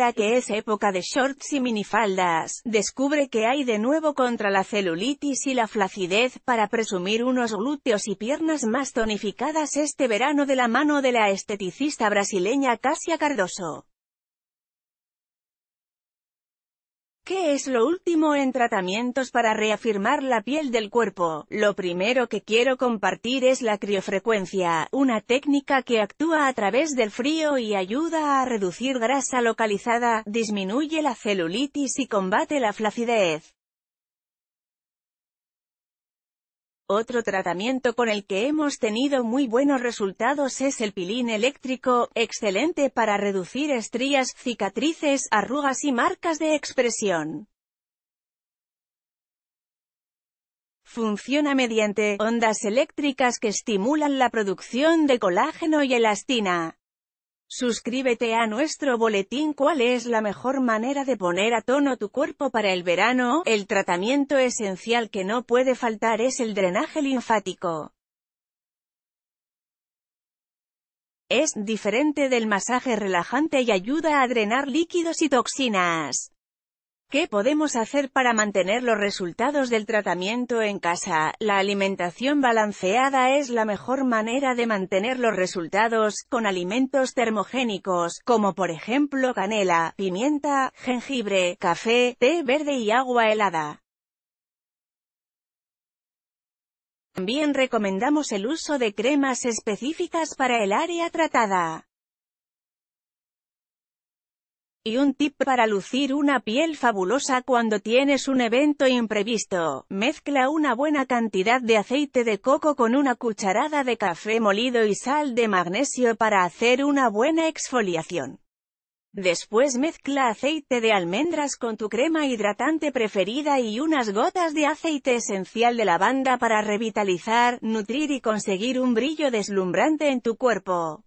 ahora que es época de shorts y minifaldas, descubre que hay de nuevo contra la celulitis y la flacidez, para presumir unos glúteos y piernas más tonificadas este verano de la mano de la esteticista brasileña Casia Cardoso. ¿Qué es lo último en tratamientos para reafirmar la piel del cuerpo? Lo primero que quiero compartir es la criofrecuencia, una técnica que actúa a través del frío y ayuda a reducir grasa localizada, disminuye la celulitis y combate la flacidez. Otro tratamiento con el que hemos tenido muy buenos resultados es el pilín eléctrico, excelente para reducir estrías, cicatrices, arrugas y marcas de expresión. Funciona mediante ondas eléctricas que estimulan la producción de colágeno y elastina. Suscríbete a nuestro boletín ¿Cuál es la mejor manera de poner a tono tu cuerpo para el verano? El tratamiento esencial que no puede faltar es el drenaje linfático. Es diferente del masaje relajante y ayuda a drenar líquidos y toxinas. ¿Qué podemos hacer para mantener los resultados del tratamiento en casa? La alimentación balanceada es la mejor manera de mantener los resultados, con alimentos termogénicos, como por ejemplo canela, pimienta, jengibre, café, té verde y agua helada. También recomendamos el uso de cremas específicas para el área tratada. Y un tip para lucir una piel fabulosa cuando tienes un evento imprevisto. Mezcla una buena cantidad de aceite de coco con una cucharada de café molido y sal de magnesio para hacer una buena exfoliación. Después mezcla aceite de almendras con tu crema hidratante preferida y unas gotas de aceite esencial de lavanda para revitalizar, nutrir y conseguir un brillo deslumbrante en tu cuerpo.